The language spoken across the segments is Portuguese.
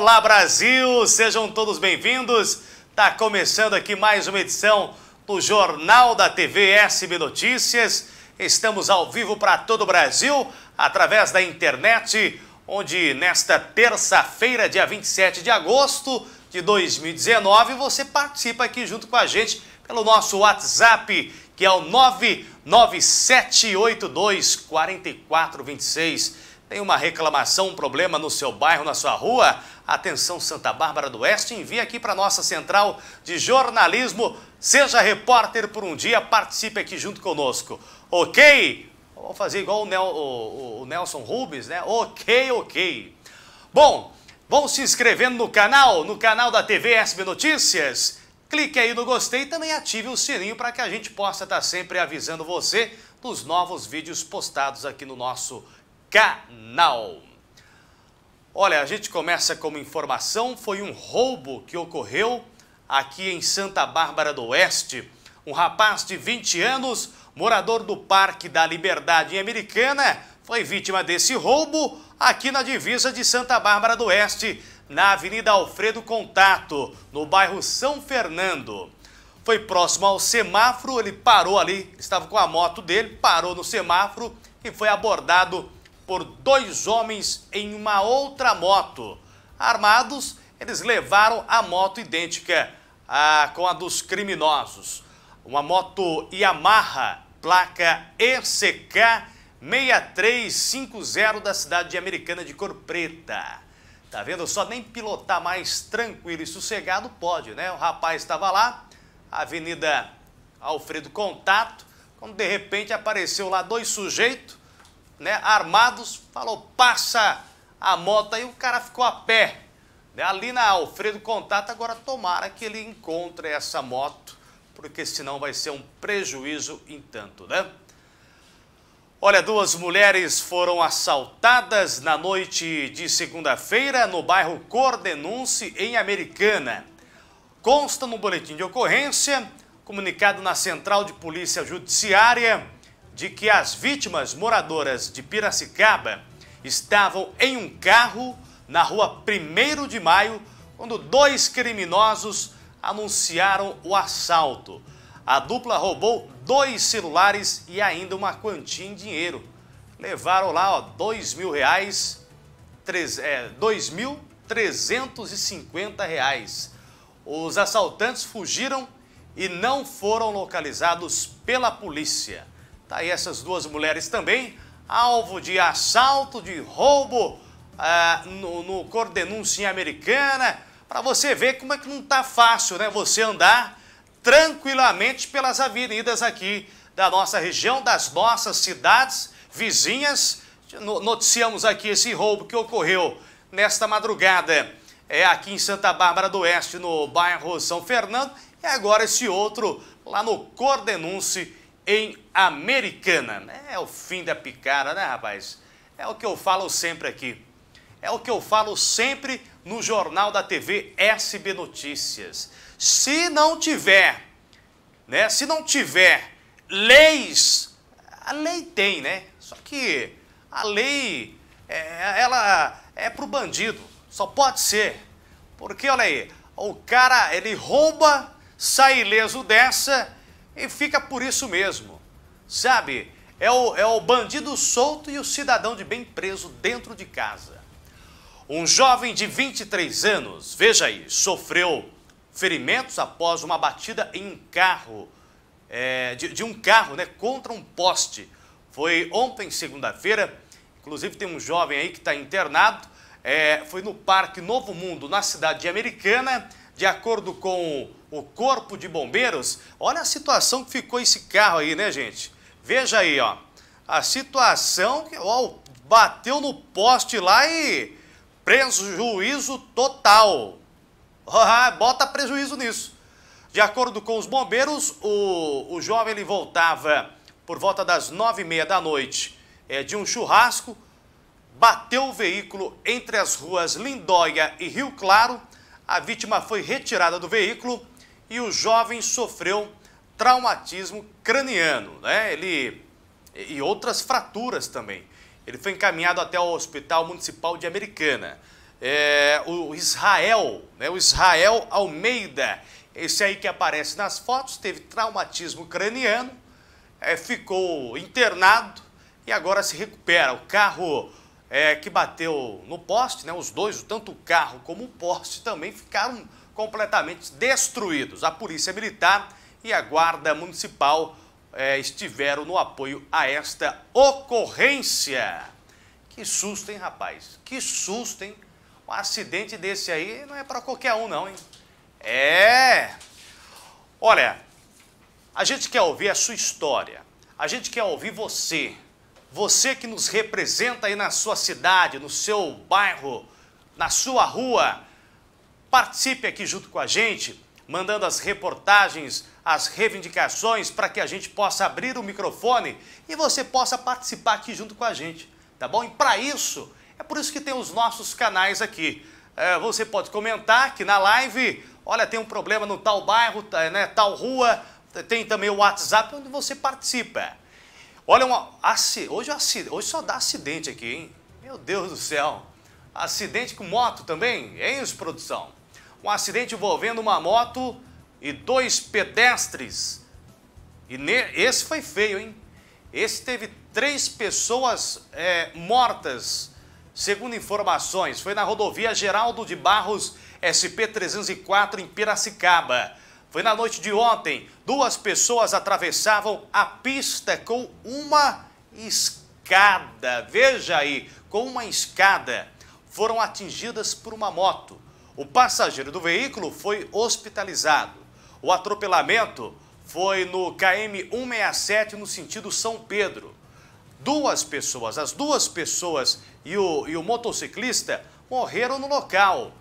Olá Brasil, sejam todos bem-vindos. Tá começando aqui mais uma edição do Jornal da TV SB Notícias. Estamos ao vivo para todo o Brasil através da internet, onde nesta terça-feira, dia 27 de agosto de 2019, você participa aqui junto com a gente pelo nosso WhatsApp, que é o 997824426. Tem uma reclamação, um problema no seu bairro, na sua rua? Atenção Santa Bárbara do Oeste, envie aqui para nossa central de jornalismo. Seja repórter por um dia, participe aqui junto conosco. Ok? Vou fazer igual o, Nel, o, o Nelson Rubens, né? Ok, ok. Bom, vão se inscrevendo no canal, no canal da TV SB Notícias. Clique aí no gostei e também ative o sininho para que a gente possa estar tá sempre avisando você dos novos vídeos postados aqui no nosso canal canal. Olha, a gente começa com uma informação, foi um roubo que ocorreu aqui em Santa Bárbara do Oeste. Um rapaz de 20 anos, morador do Parque da Liberdade em Americana, foi vítima desse roubo aqui na divisa de Santa Bárbara do Oeste, na Avenida Alfredo Contato, no bairro São Fernando. Foi próximo ao semáforo, ele parou ali, estava com a moto dele, parou no semáforo e foi abordado por dois homens em uma outra moto. Armados, eles levaram a moto idêntica com a dos criminosos. Uma moto Yamaha, placa ECK 6350 da cidade americana de Cor Preta. Tá vendo só? Nem pilotar mais tranquilo e sossegado pode, né? O rapaz estava lá, Avenida Alfredo Contato, quando de repente apareceu lá dois sujeitos, né, armados, falou, passa a moto aí, o cara ficou a pé. Né? Ali na Alfredo Contato, agora tomara que ele encontre essa moto, porque senão vai ser um prejuízo em tanto, né? Olha, duas mulheres foram assaltadas na noite de segunda-feira no bairro Cordenunce, em Americana. Consta no boletim de ocorrência, comunicado na Central de Polícia Judiciária, de que as vítimas moradoras de Piracicaba estavam em um carro na rua 1 de Maio quando dois criminosos anunciaram o assalto. A dupla roubou dois celulares e ainda uma quantia em dinheiro. Levaram lá ó, dois mil reais, três, é, dois mil trezentos e cinquenta reais. Os assaltantes fugiram e não foram localizados pela polícia. Tá aí essas duas mulheres também, alvo de assalto, de roubo ah, no, no Cordenúncia em Americana. Para você ver como é que não tá fácil, né? Você andar tranquilamente pelas avenidas aqui da nossa região, das nossas cidades vizinhas. Noticiamos aqui esse roubo que ocorreu nesta madrugada é aqui em Santa Bárbara do Oeste, no bairro São Fernando, e agora esse outro lá no Cordenunce, em Americana. É o fim da picada, né, rapaz? É o que eu falo sempre aqui. É o que eu falo sempre no jornal da TV SB Notícias. Se não tiver, né, se não tiver leis, a lei tem, né? Só que a lei, é, ela é pro bandido, só pode ser. Porque, olha aí, o cara, ele rouba, sai ileso dessa e fica por isso mesmo. Sabe, é o, é o bandido solto e o cidadão de bem preso dentro de casa. Um jovem de 23 anos, veja aí, sofreu ferimentos após uma batida em um carro, é, de, de um carro né, contra um poste. Foi ontem, segunda-feira, inclusive tem um jovem aí que está internado, é, foi no Parque Novo Mundo, na cidade de Americana, de acordo com o Corpo de Bombeiros, olha a situação que ficou esse carro aí, né, gente? Veja aí, ó. A situação que ó, bateu no poste lá e prejuízo total. Ah, bota prejuízo nisso. De acordo com os bombeiros, o, o jovem ele voltava por volta das nove e meia da noite é, de um churrasco, bateu o veículo entre as ruas Lindóia e Rio Claro, a vítima foi retirada do veículo e o jovem sofreu traumatismo craniano, né? Ele e outras fraturas também. Ele foi encaminhado até o Hospital Municipal de Americana. É, o Israel, né? O Israel Almeida, esse aí que aparece nas fotos, teve traumatismo craniano, é, ficou internado e agora se recupera. O carro é, que bateu no poste, né? Os dois, tanto o carro como o poste, também ficaram completamente destruídos. A polícia militar e a guarda municipal é, estiveram no apoio a esta ocorrência. Que susto, hein, rapaz? Que susto, hein? Um acidente desse aí não é para qualquer um, não, hein? É! Olha, a gente quer ouvir a sua história. A gente quer ouvir você. Você que nos representa aí na sua cidade, no seu bairro, na sua rua, participe aqui junto com a gente, mandando as reportagens, as reivindicações, para que a gente possa abrir o microfone e você possa participar aqui junto com a gente, tá bom? E para isso, é por isso que tem os nossos canais aqui. É, você pode comentar aqui na live, olha, tem um problema no tal bairro, tá, né, tal rua, tem também o WhatsApp onde você participa. Olha, uma, hoje, é hoje só dá acidente aqui, hein? Meu Deus do céu. Acidente com moto também? Hein, produção? Um acidente envolvendo uma moto e dois pedestres. E ne, esse foi feio, hein? Esse teve três pessoas é, mortas, segundo informações. Foi na rodovia Geraldo de Barros, SP304, em Piracicaba. Foi na noite de ontem. Duas pessoas atravessavam a pista com uma escada. Veja aí, com uma escada. Foram atingidas por uma moto. O passageiro do veículo foi hospitalizado. O atropelamento foi no KM 167 no sentido São Pedro. Duas pessoas, as duas pessoas e o, e o motociclista morreram no local.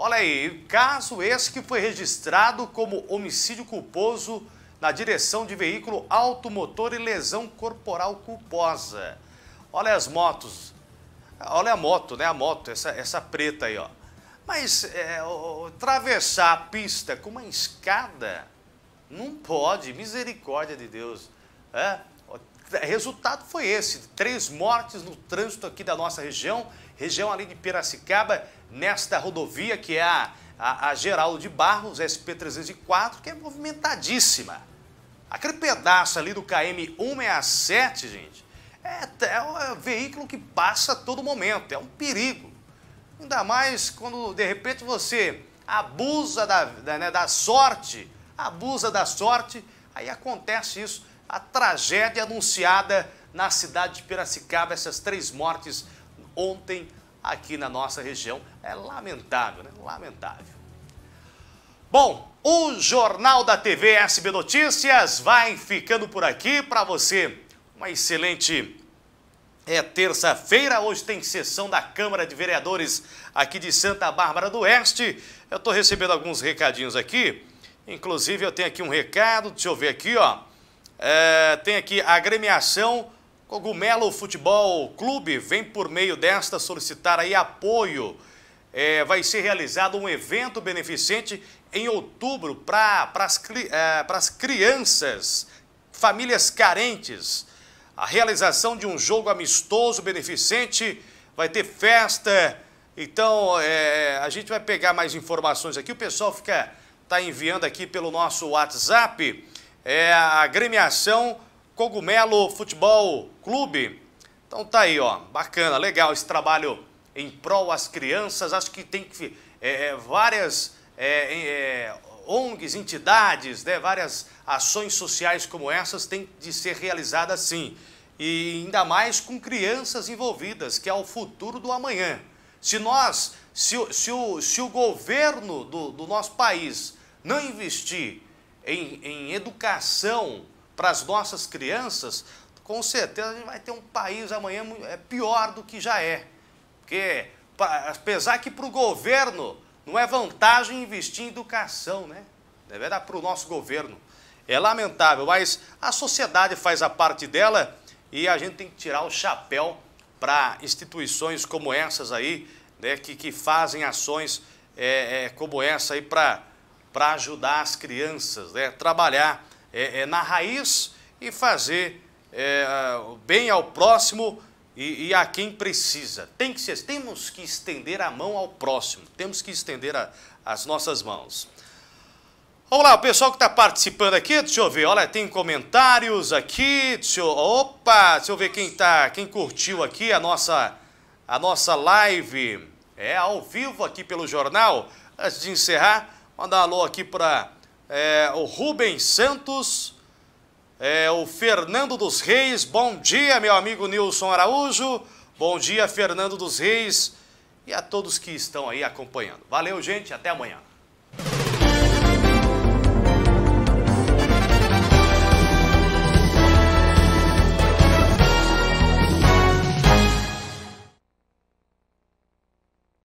Olha aí, caso esse que foi registrado como homicídio culposo na direção de veículo automotor e lesão corporal culposa. Olha as motos. Olha a moto, né? A moto, essa, essa preta aí, ó. Mas é, atravessar a pista com uma escada não pode, misericórdia de Deus. É? é? Resultado foi esse: três mortes no trânsito aqui da nossa região, região ali de Piracicaba nesta rodovia que é a, a, a Geraldo de Barros, SP304, que é movimentadíssima. Aquele pedaço ali do KM 167, gente, é, é um veículo que passa a todo momento, é um perigo. Ainda mais quando, de repente, você abusa da, da, né, da sorte, abusa da sorte, aí acontece isso, a tragédia anunciada na cidade de Piracicaba, essas três mortes ontem aqui na nossa região. É lamentável, né? Lamentável. Bom, o Jornal da TV SB Notícias vai ficando por aqui para você. Uma excelente é terça-feira, hoje tem sessão da Câmara de Vereadores aqui de Santa Bárbara do Oeste. Eu estou recebendo alguns recadinhos aqui, inclusive eu tenho aqui um recado, deixa eu ver aqui, ó. É, tem aqui a agremiação Cogumelo Futebol Clube vem por meio desta solicitar aí apoio. É, vai ser realizado um evento beneficente em outubro para as é, crianças, famílias carentes. A realização de um jogo amistoso beneficente, vai ter festa. Então, é, a gente vai pegar mais informações aqui. O pessoal fica tá enviando aqui pelo nosso WhatsApp. É, a gremiação Cogumelo Futebol Clube. Então tá aí, ó, bacana, legal esse trabalho em prol às crianças. Acho que tem que é, é, várias é, é, ONGs, entidades, né, várias ações sociais como essas têm de ser realizadas sim. E ainda mais com crianças envolvidas, que é o futuro do amanhã. Se nós, se, se, o, se o governo do, do nosso país não investir em, em educação para as nossas crianças, com certeza a gente vai ter um país amanhã é pior do que já é. Porque, apesar que para o governo não é vantagem investir em educação, né? É Deve dar para o nosso governo. É lamentável, mas a sociedade faz a parte dela e a gente tem que tirar o chapéu para instituições como essas aí, né, que, que fazem ações é, é, como essa aí para ajudar as crianças, né, trabalhar é, é, na raiz e fazer é, bem ao próximo e, e, a quem precisa. Tem que ser, temos que estender a mão ao próximo, temos que estender a, as nossas mãos. Vamos lá, o pessoal que está participando aqui, deixa eu ver, olha, tem comentários aqui, deixa eu, opa, deixa eu ver quem tá, quem curtiu aqui a nossa, a nossa live, é, ao vivo aqui pelo jornal. Antes de encerrar, mandar um alô aqui para é, o Rubens Santos, é, o Fernando dos Reis. Bom dia, meu amigo Nilson Araújo. Bom dia, Fernando dos Reis. E a todos que estão aí acompanhando. Valeu, gente. Até amanhã.